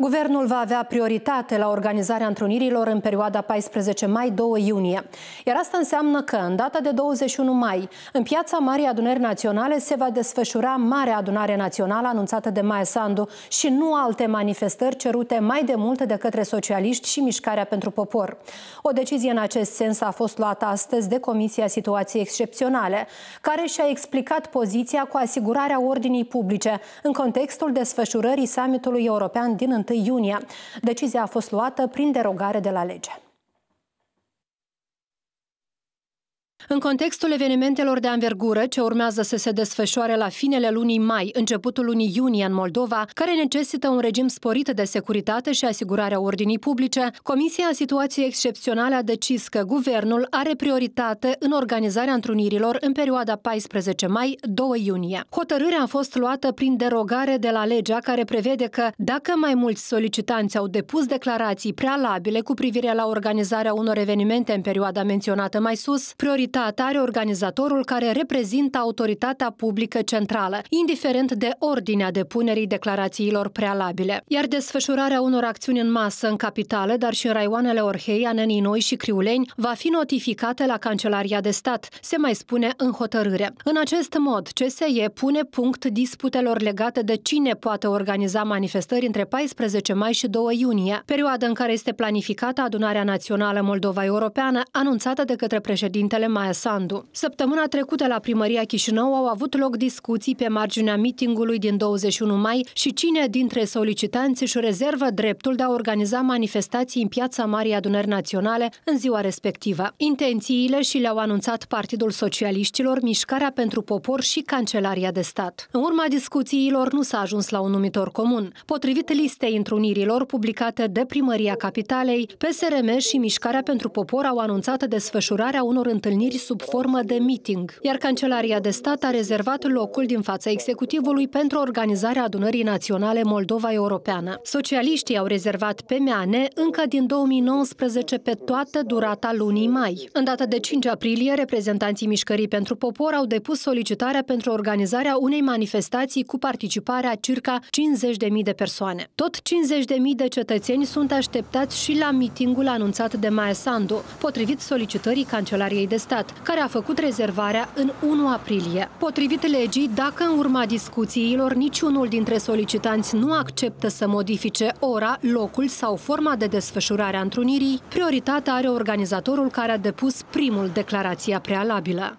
Guvernul va avea prioritate la organizarea întrunirilor în perioada 14 mai-2 iunie, iar asta înseamnă că, în data de 21 mai, în piața Marii Adunări Naționale se va desfășura Marea Adunare Națională anunțată de Maia Sandu și nu alte manifestări cerute mai de mult de către socialiști și Mișcarea pentru Popor. O decizie în acest sens a fost luată astăzi de Comisia Situației Excepționale, care și-a explicat poziția cu asigurarea ordinii publice în contextul desfășurării summitului european din 1 1 iunie. Decizia a fost luată prin derogare de la lege. În contextul evenimentelor de anvergură ce urmează să se desfășoare la finele lunii mai, începutul lunii iunie în Moldova, care necesită un regim sporit de securitate și asigurarea ordinii publice, Comisia Situației Excepționale a decis că guvernul are prioritate în organizarea întrunirilor în perioada 14 mai-2 iunie. Hotărârea a fost luată prin derogare de la legea care prevede că, dacă mai mulți solicitanți au depus declarații prealabile cu privire la organizarea unor evenimente în perioada menționată mai sus, prioritatea ca da atare organizatorul care reprezintă autoritatea publică centrală, indiferent de ordinea depunerii declarațiilor prealabile. Iar desfășurarea unor acțiuni în masă în capitală, dar și în raioanele Orhei, Noi și Criuleni, va fi notificată la Cancelaria de Stat, se mai spune în hotărâre. În acest mod, CSE pune punct disputelor legate de cine poate organiza manifestări între 14 mai și 2 iunie, perioada în care este planificată adunarea națională Moldova Europeană, anunțată de către președintele Maia Cornelia Sandu. Săptămâna trecută la primăria Chișinău au avut loc discuții pe marginea mitingului din 21 mai și cine dintre solicitanți își rezervă dreptul de a organiza manifestații în piața Marii Adunări Naționale în ziua respectivă. Intențiile și le-au anunțat Partidul Socialiștilor, Mișcarea pentru Popor și Cancelaria de Stat. În urma discuțiilor nu s-a ajuns la un numitor comun. Potrivit listei întrunirilor publicate de Primăria Capitalei, PSRM și Mișcarea pentru Popor au anunțat desfășurarea unor întâlniri întâlniri sub formă de meeting, iar Cancelaria de Stat a rezervat locul din fața executivului pentru organizarea adunării naționale Moldova Europeană. Socialiștii au rezervat PMAN încă din 2019 pe toată durata lunii mai. În data de 5 aprilie, reprezentanții Mișcării pentru Popor au depus solicitarea pentru organizarea unei manifestații cu participarea circa 50.000 de persoane. Tot 50.000 de cetățeni sunt așteptați și la mitingul anunțat de Maia Sandu, potrivit solicitării Cancelariei de Stat. Stat, care a făcut rezervarea în 1 aprilie. Potrivit legii, dacă în urma discuțiilor niciunul dintre solicitanți nu acceptă să modifice ora, locul sau forma de desfășurare a întrunirii, prioritatea are organizatorul care a depus primul declarația prealabilă.